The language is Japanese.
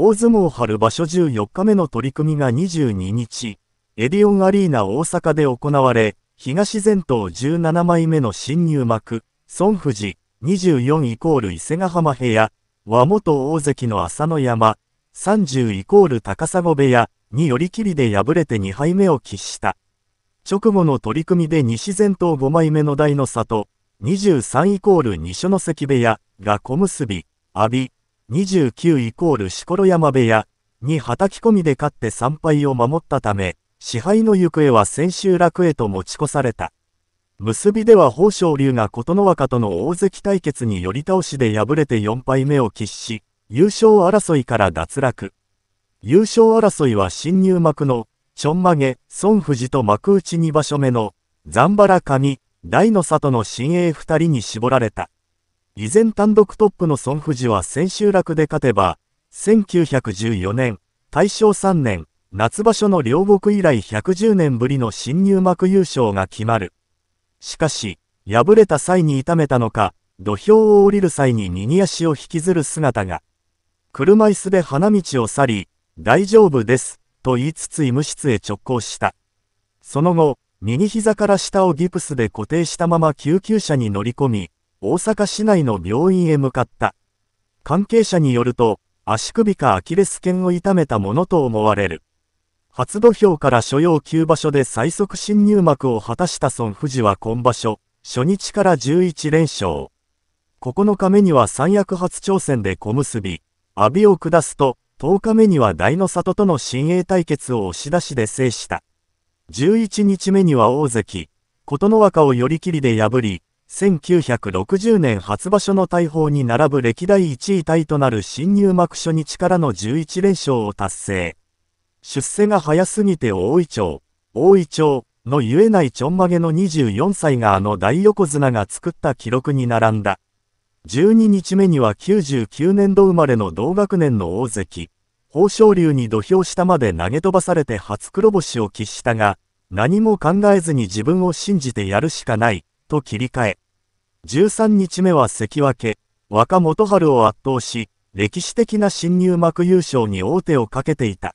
大相撲春場所14日目の取り組みが22日、エディオンアリーナ大阪で行われ、東前頭17枚目の新入幕、孫富士、24イコール伊勢ヶ浜部屋、和元大関の浅野山、30イコール高砂部屋に寄り切りで敗れて2敗目を喫した。直後の取り組みで西前頭5枚目の大の里、23イコール二所ノ関部屋が小結、阿炎、29イコール錣山部屋に叩き込みで勝って参拝を守ったため、支配の行方は千秋楽へと持ち越された。結びでは豊昇龍が琴ノ若との大関対決に寄り倒しで敗れて4敗目を喫し、優勝争いから脱落。優勝争いは新入幕の、ちょんまげ、孫富士と幕内2場所目の、ザンバラ神、大の里の新鋭2人に絞られた。依然単独トップの孫富士は千秋楽で勝てば、1914年、大正3年、夏場所の両国以来110年ぶりの新入幕優勝が決まる。しかし、敗れた際に痛めたのか、土俵を降りる際に右足を引きずる姿が。車椅子で花道を去り、大丈夫です、と言いつつ医務室へ直行した。その後、右膝から下をギプスで固定したまま救急車に乗り込み、大阪市内の病院へ向かった。関係者によると、足首かアキレス腱を痛めたものと思われる。初土俵から所要9場所で最速新入幕を果たした孫富士は今場所、初日から11連勝。9日目には三役初挑戦で小結び、阿炎を下すと、10日目には大の里との新鋭対決を押し出しで制した。11日目には大関、琴ノ若を寄り切りで破り、1960年初場所の大砲に並ぶ歴代1位タイとなる新入幕初日からの11連勝を達成。出世が早すぎて大井町、大井町の言えないちょんまげの24歳があの大横綱が作った記録に並んだ。12日目には99年度生まれの同学年の大関、豊昇龍に土俵下まで投げ飛ばされて初黒星を喫したが、何も考えずに自分を信じてやるしかない。と切り替え、13日目は関脇、若元春を圧倒し、歴史的な新入幕優勝に王手をかけていた。